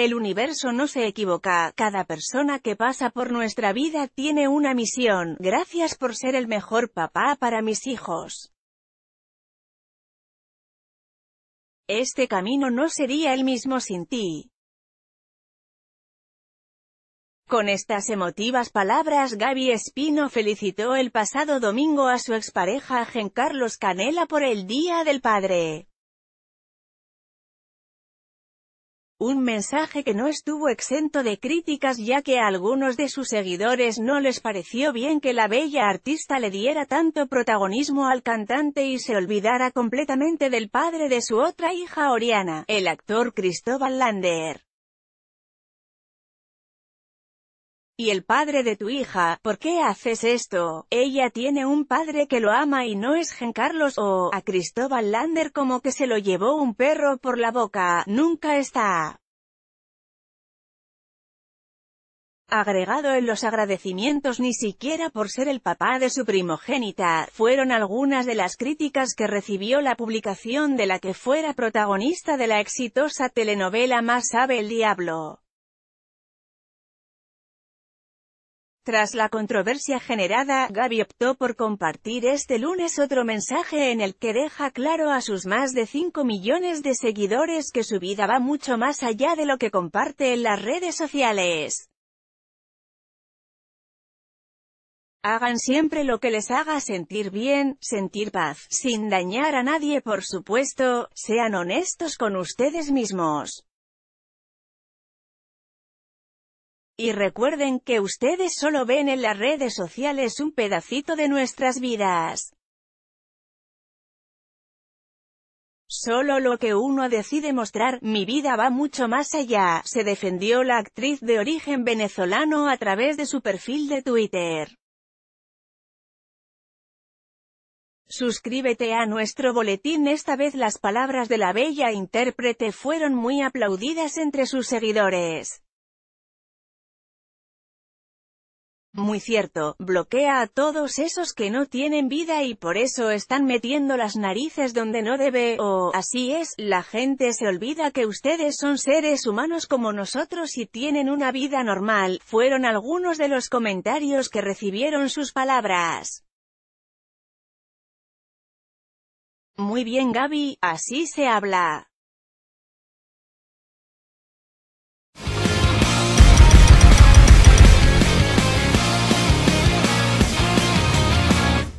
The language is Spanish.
El universo no se equivoca, cada persona que pasa por nuestra vida tiene una misión, gracias por ser el mejor papá para mis hijos. Este camino no sería el mismo sin ti. Con estas emotivas palabras Gaby Espino felicitó el pasado domingo a su expareja Gen Carlos Canela por el Día del Padre. Un mensaje que no estuvo exento de críticas ya que a algunos de sus seguidores no les pareció bien que la bella artista le diera tanto protagonismo al cantante y se olvidara completamente del padre de su otra hija Oriana, el actor Cristóbal Lander. y el padre de tu hija, ¿por qué haces esto? Ella tiene un padre que lo ama y no es Gen Carlos o, a Cristóbal Lander como que se lo llevó un perro por la boca, nunca está agregado en los agradecimientos ni siquiera por ser el papá de su primogénita, fueron algunas de las críticas que recibió la publicación de la que fuera protagonista de la exitosa telenovela Más sabe el diablo. Tras la controversia generada, Gaby optó por compartir este lunes otro mensaje en el que deja claro a sus más de 5 millones de seguidores que su vida va mucho más allá de lo que comparte en las redes sociales. Hagan siempre lo que les haga sentir bien, sentir paz, sin dañar a nadie por supuesto, sean honestos con ustedes mismos. Y recuerden que ustedes solo ven en las redes sociales un pedacito de nuestras vidas. Solo lo que uno decide mostrar, mi vida va mucho más allá, se defendió la actriz de origen venezolano a través de su perfil de Twitter. Suscríbete a nuestro boletín esta vez las palabras de la bella intérprete fueron muy aplaudidas entre sus seguidores. Muy cierto, bloquea a todos esos que no tienen vida y por eso están metiendo las narices donde no debe, o, así es, la gente se olvida que ustedes son seres humanos como nosotros y tienen una vida normal, fueron algunos de los comentarios que recibieron sus palabras. Muy bien Gaby, así se habla.